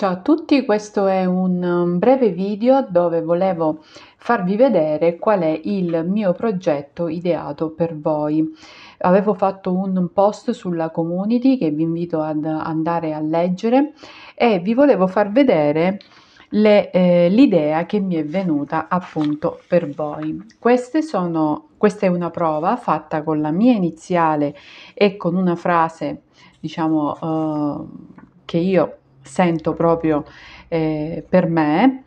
Ciao a tutti, questo è un um, breve video dove volevo farvi vedere qual è il mio progetto ideato per voi. Avevo fatto un post sulla community che vi invito ad andare a leggere e vi volevo far vedere eh, l'idea eh, che mi è venuta appunto per voi. Queste Sono, questa è una prova fatta con la mia iniziale e con una frase, diciamo, eh, che io sento proprio eh, per me.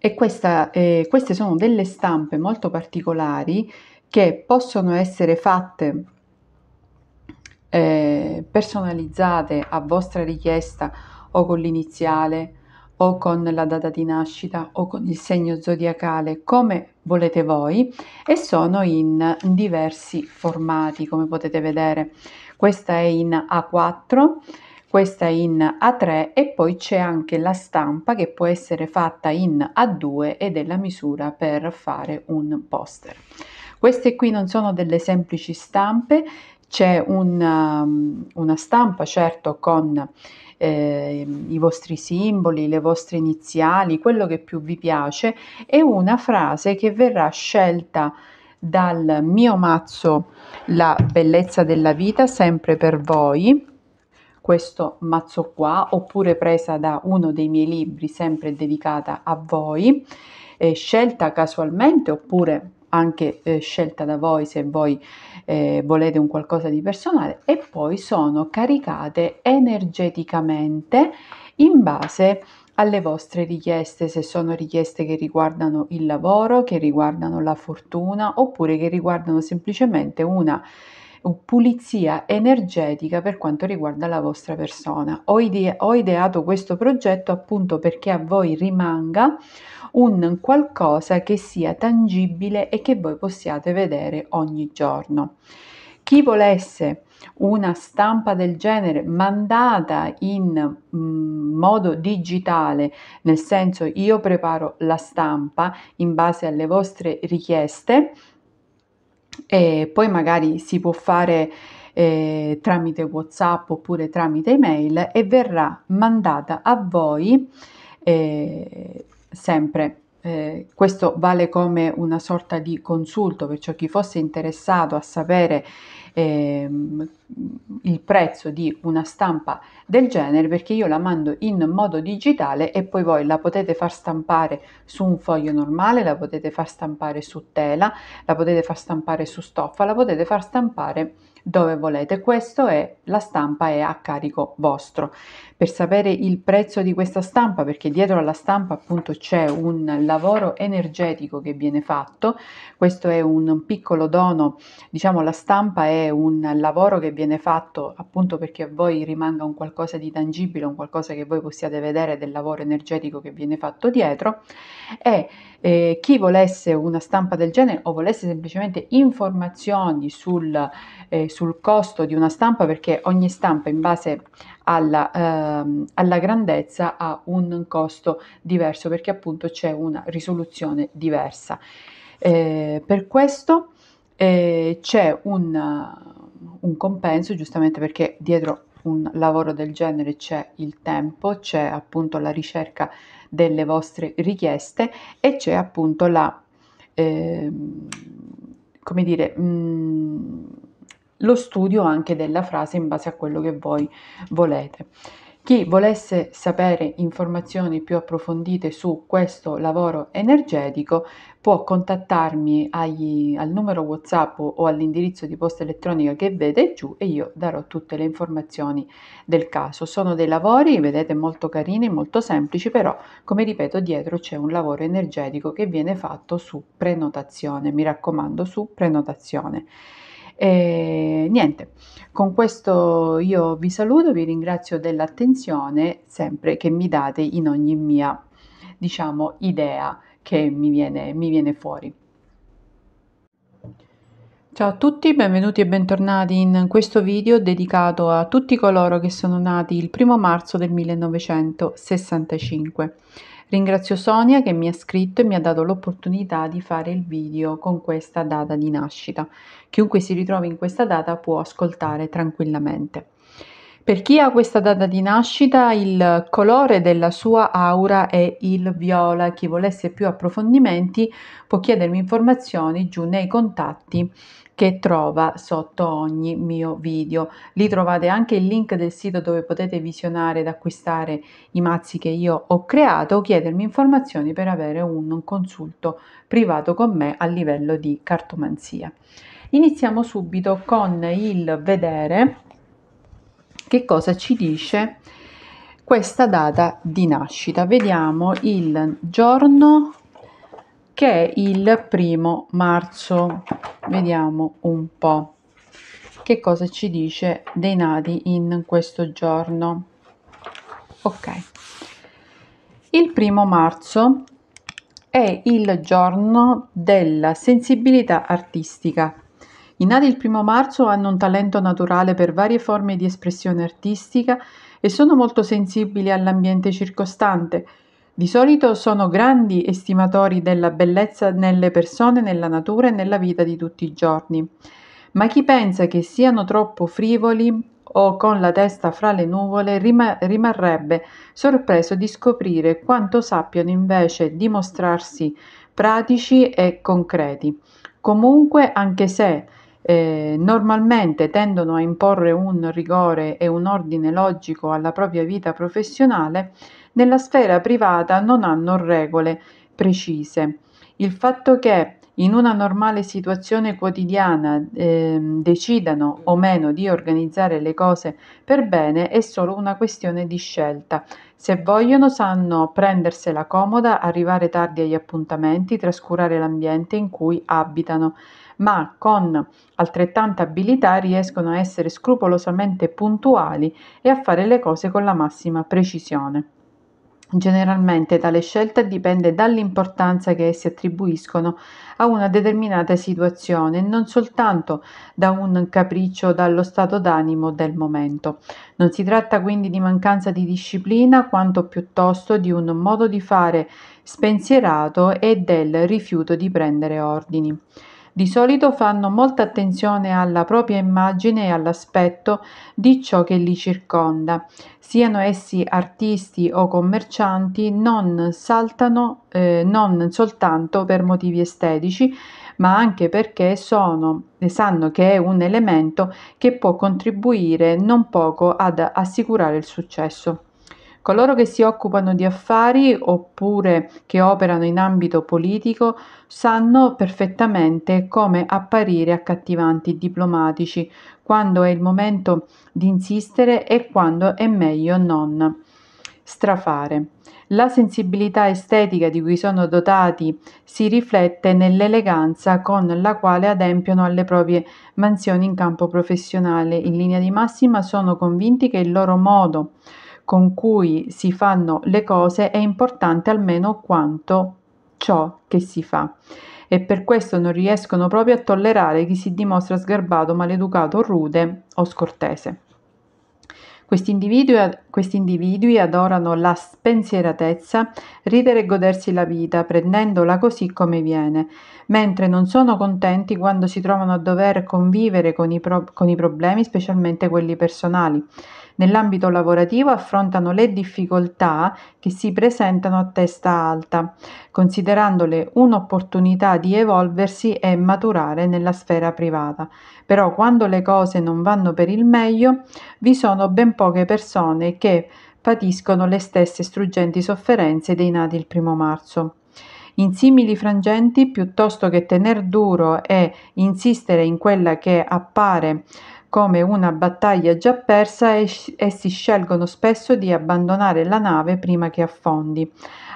E questa, eh, queste sono delle stampe molto particolari che possono essere fatte eh, personalizzate a vostra richiesta o con l'iniziale o con la data di nascita o con il segno zodiacale come volete voi e sono in diversi formati come potete vedere questa è in A4 questa in A3 e poi c'è anche la stampa che può essere fatta in A2 ed è la misura per fare un poster. Queste qui non sono delle semplici stampe, c'è una, um, una stampa certo con eh, i vostri simboli, le vostre iniziali, quello che più vi piace e una frase che verrà scelta dal mio mazzo La bellezza della vita sempre per voi questo mazzo qua, oppure presa da uno dei miei libri sempre dedicata a voi, eh, scelta casualmente oppure anche eh, scelta da voi se voi eh, volete un qualcosa di personale e poi sono caricate energeticamente in base alle vostre richieste, se sono richieste che riguardano il lavoro, che riguardano la fortuna oppure che riguardano semplicemente una pulizia energetica per quanto riguarda la vostra persona. Ho, ide- ho ideato questo progetto appunto perché a voi rimanga un qualcosa che sia tangibile e che voi possiate vedere ogni giorno. Chi volesse una stampa del genere mandata in mm, modo digitale, nel senso io preparo la stampa in base alle vostre richieste, e poi magari si può fare eh, tramite WhatsApp oppure tramite email e verrà mandata a voi eh, sempre. Eh, questo vale come una sorta di consulto, perciò chi fosse interessato a sapere ehm, il prezzo di una stampa del genere perché io la mando in modo digitale e poi voi la potete far stampare su un foglio normale, la potete far stampare su tela, la potete far stampare su stoffa, la potete far stampare dove volete. Questo è la stampa è a carico vostro. Per sapere il prezzo di questa stampa, perché dietro alla stampa appunto c'è un lavoro energetico che viene fatto, questo è un piccolo dono, diciamo la stampa è un lavoro che viene fatto appunto perché a voi rimanga un qualcosa di tangibile, un qualcosa che voi possiate vedere del lavoro energetico che viene fatto dietro e eh, chi volesse una stampa del genere o volesse semplicemente informazioni sul eh, sul costo di una stampa perché ogni stampa in base alla, ehm, alla, grandezza ha un costo diverso perché appunto c'è una risoluzione diversa. Eh, per questo eh, c'è un, un compenso giustamente perché dietro un lavoro del genere c'è il tempo, c'è appunto la ricerca delle vostre richieste e c'è appunto la, eh, come dire, mh, mm, lo studio anche della frase in base a quello che voi volete. Chi volesse sapere informazioni più approfondite su questo lavoro energetico può contattarmi agli, al numero WhatsApp o all'indirizzo di posta elettronica che vede giù e io darò tutte le informazioni del caso. Sono dei lavori, vedete, molto carini, molto semplici, però come ripeto dietro c'è un lavoro energetico che viene fatto su prenotazione, mi raccomando, su prenotazione. E niente, con questo io vi saluto, vi ringrazio dell'attenzione sempre che mi date in ogni mia, diciamo, idea che mi viene, mi viene fuori. Ciao a tutti, benvenuti e bentornati in questo video dedicato a tutti coloro che sono nati il 1 marzo del 1965. Ringrazio Sonia che mi ha scritto e mi ha dato l'opportunità di fare il video con questa data di nascita. Chiunque si ritrovi in questa data può ascoltare tranquillamente. Per chi ha questa data di nascita, il colore della sua aura è il viola. Chi volesse più approfondimenti può chiedermi informazioni giù nei contatti che trova sotto ogni mio video. Lì trovate anche il link del sito dove potete visionare ed acquistare i mazzi che io ho creato chiedermi informazioni per avere un consulto privato con me a livello di cartomanzia. Iniziamo subito con il vedere che cosa ci dice questa data di nascita? Vediamo il giorno che è il primo marzo. Vediamo un po' che cosa ci dice dei nati in questo giorno. Ok. Il primo marzo è il giorno della sensibilità artistica i nati il primo marzo hanno un talento naturale per varie forme di espressione artistica e sono molto sensibili all'ambiente circostante. Di solito sono grandi estimatori della bellezza nelle persone, nella natura e nella vita di tutti i giorni. Ma chi pensa che siano troppo frivoli o con la testa fra le nuvole rima- rimarrebbe sorpreso di scoprire quanto sappiano invece dimostrarsi pratici e concreti. Comunque, anche se eh, normalmente tendono a imporre un rigore e un ordine logico alla propria vita professionale, nella sfera privata non hanno regole precise. Il fatto che in una normale situazione quotidiana eh, decidano o meno di organizzare le cose per bene è solo una questione di scelta. Se vogliono sanno prendersela comoda, arrivare tardi agli appuntamenti, trascurare l'ambiente in cui abitano ma con altrettanta abilità riescono a essere scrupolosamente puntuali e a fare le cose con la massima precisione. Generalmente tale scelta dipende dall'importanza che essi attribuiscono a una determinata situazione, non soltanto da un capriccio o dallo stato d'animo del momento. Non si tratta quindi di mancanza di disciplina, quanto piuttosto di un modo di fare spensierato e del rifiuto di prendere ordini. Di solito fanno molta attenzione alla propria immagine e all'aspetto di ciò che li circonda. Siano essi artisti o commercianti, non saltano eh, non soltanto per motivi estetici, ma anche perché sono, sanno che è un elemento che può contribuire non poco ad assicurare il successo. Coloro che si occupano di affari oppure che operano in ambito politico sanno perfettamente come apparire accattivanti diplomatici, quando è il momento di insistere e quando è meglio non strafare. La sensibilità estetica di cui sono dotati si riflette nell'eleganza con la quale adempiono alle proprie mansioni in campo professionale. In linea di massima sono convinti che il loro modo con cui si fanno le cose è importante almeno quanto ciò che si fa e per questo non riescono proprio a tollerare chi si dimostra sgarbato, maleducato, rude o scortese. Questi individui, questi individui, adorano la spensieratezza, ridere e godersi la vita, prendendola così come viene, mentre non sono contenti quando si trovano a dover convivere con i, pro, con i problemi, specialmente quelli personali nell'ambito lavorativo affrontano le difficoltà che si presentano a testa alta, considerandole un'opportunità di evolversi e maturare nella sfera privata. Però quando le cose non vanno per il meglio, vi sono ben poche persone che patiscono le stesse struggenti sofferenze dei nati il primo marzo. In simili frangenti, piuttosto che tener duro e insistere in quella che appare come una battaglia già persa essi scelgono spesso di abbandonare la nave prima che affondi,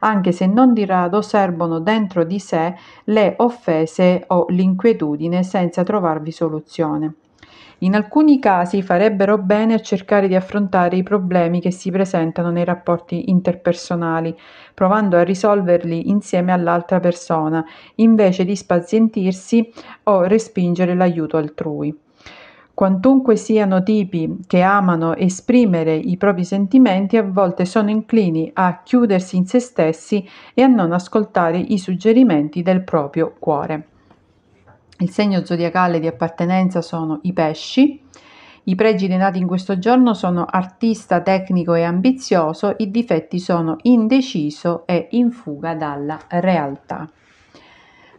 anche se non di rado servono dentro di sé le offese o l'inquietudine senza trovarvi soluzione. In alcuni casi farebbero bene a cercare di affrontare i problemi che si presentano nei rapporti interpersonali, provando a risolverli insieme all'altra persona, invece di spazientirsi o respingere l'aiuto altrui. Quantunque siano tipi che amano esprimere i propri sentimenti, a volte sono inclini a chiudersi in se stessi e a non ascoltare i suggerimenti del proprio cuore. Il segno zodiacale di appartenenza sono i pesci. I pregi denati in questo giorno sono artista, tecnico e ambizioso, i difetti sono indeciso e in fuga dalla realtà.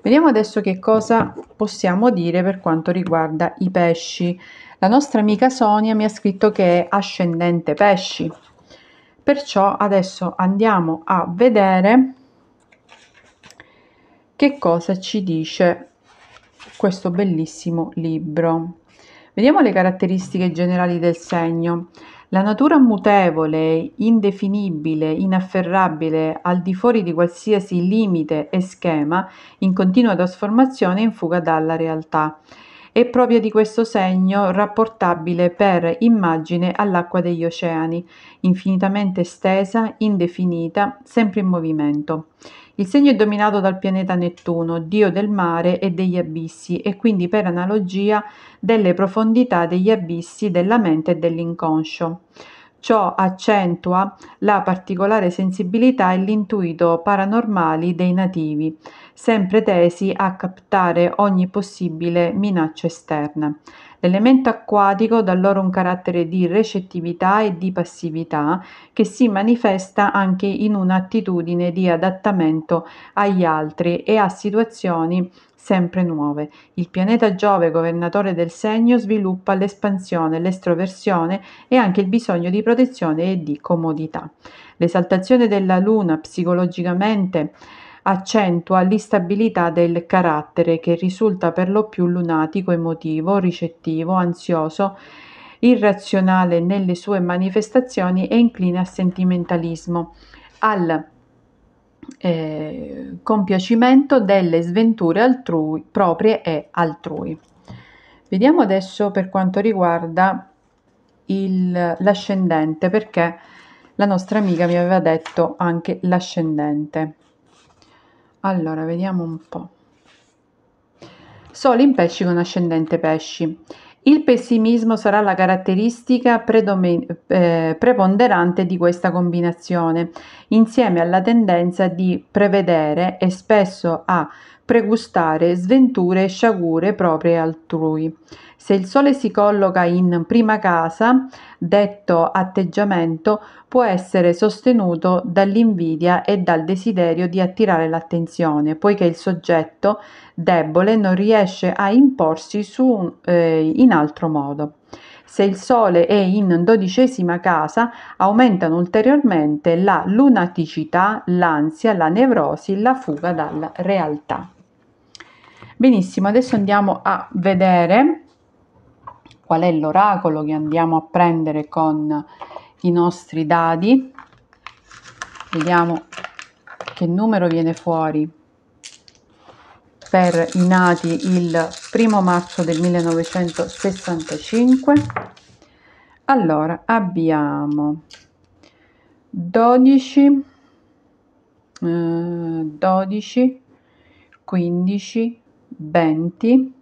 Vediamo adesso che cosa possiamo dire per quanto riguarda i pesci. La nostra amica Sonia mi ha scritto che è ascendente pesci, perciò adesso andiamo a vedere che cosa ci dice questo bellissimo libro. Vediamo le caratteristiche generali del segno. La natura mutevole, indefinibile, inafferrabile, al di fuori di qualsiasi limite e schema, in continua trasformazione e in fuga dalla realtà. È proprio di questo segno rapportabile per immagine all'acqua degli oceani, infinitamente estesa, indefinita, sempre in movimento. Il segno è dominato dal pianeta Nettuno, dio del mare e degli abissi, e quindi per analogia delle profondità degli abissi della mente e dell'inconscio. Ciò accentua la particolare sensibilità e l'intuito paranormali dei nativi, sempre tesi a captare ogni possibile minaccia esterna. L'elemento acquatico dà loro un carattere di recettività e di passività che si manifesta anche in un'attitudine di adattamento agli altri e a situazioni sempre nuove. Il pianeta Giove, governatore del segno, sviluppa l'espansione, l'estroversione e anche il bisogno di protezione e di comodità. L'esaltazione della Luna psicologicamente accentua l'instabilità del carattere che risulta per lo più lunatico, emotivo, ricettivo, ansioso, irrazionale nelle sue manifestazioni e incline al sentimentalismo, al eh, compiacimento delle sventure altrui, proprie e altrui. Vediamo adesso per quanto riguarda il, l'ascendente, perché la nostra amica mi aveva detto anche l'ascendente. Allora, vediamo un po'. Solo in pesci con ascendente pesci. Il pessimismo sarà la caratteristica eh, preponderante di questa combinazione, insieme alla tendenza di prevedere e spesso a pregustare sventure e sciagure proprie altrui. Se il sole si colloca in prima casa, detto atteggiamento può essere sostenuto dall'invidia e dal desiderio di attirare l'attenzione, poiché il soggetto debole non riesce a imporsi su, eh, in altro modo. Se il Sole è in dodicesima casa, aumentano ulteriormente la lunaticità, l'ansia, la nevrosi, la fuga dalla realtà. Benissimo, adesso andiamo a vedere qual è l'oracolo che andiamo a prendere con i nostri dadi. Vediamo che numero viene fuori per i nati il primo marzo del 1965. Allora, abbiamo 12, eh, 12, 15, 20,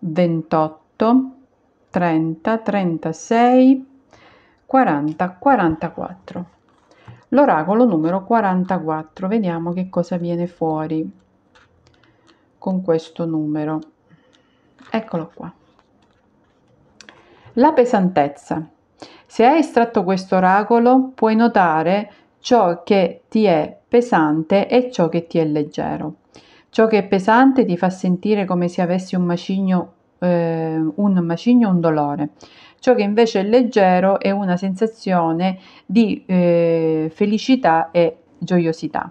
28, 30, 36, 40, 44. L'oracolo numero 44, vediamo che cosa viene fuori con questo numero. Eccolo qua. La pesantezza. Se hai estratto questo oracolo puoi notare ciò che ti è pesante e ciò che ti è leggero. Ciò che è pesante ti fa sentire come se avessi un macigno, eh, un macigno, un dolore. Ciò che invece è leggero è una sensazione di eh, felicità e gioiosità.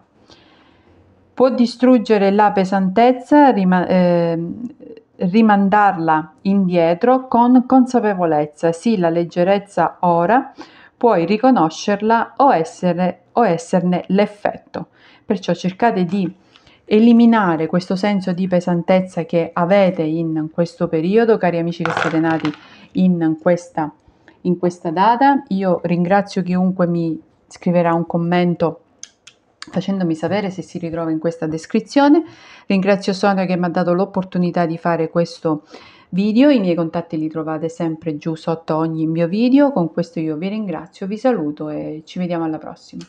Può distruggere la pesantezza, rima, eh, rimandarla indietro con consapevolezza. Sì, la leggerezza ora puoi riconoscerla o, essere, o esserne l'effetto. Perciò cercate di eliminare questo senso di pesantezza che avete in questo periodo, cari amici che siete nati in questa, in questa data. Io ringrazio chiunque mi scriverà un commento facendomi sapere se si ritrova in questa descrizione. Ringrazio Sonia che mi ha dato l'opportunità di fare questo video, i miei contatti li trovate sempre giù sotto ogni mio video, con questo io vi ringrazio, vi saluto e ci vediamo alla prossima.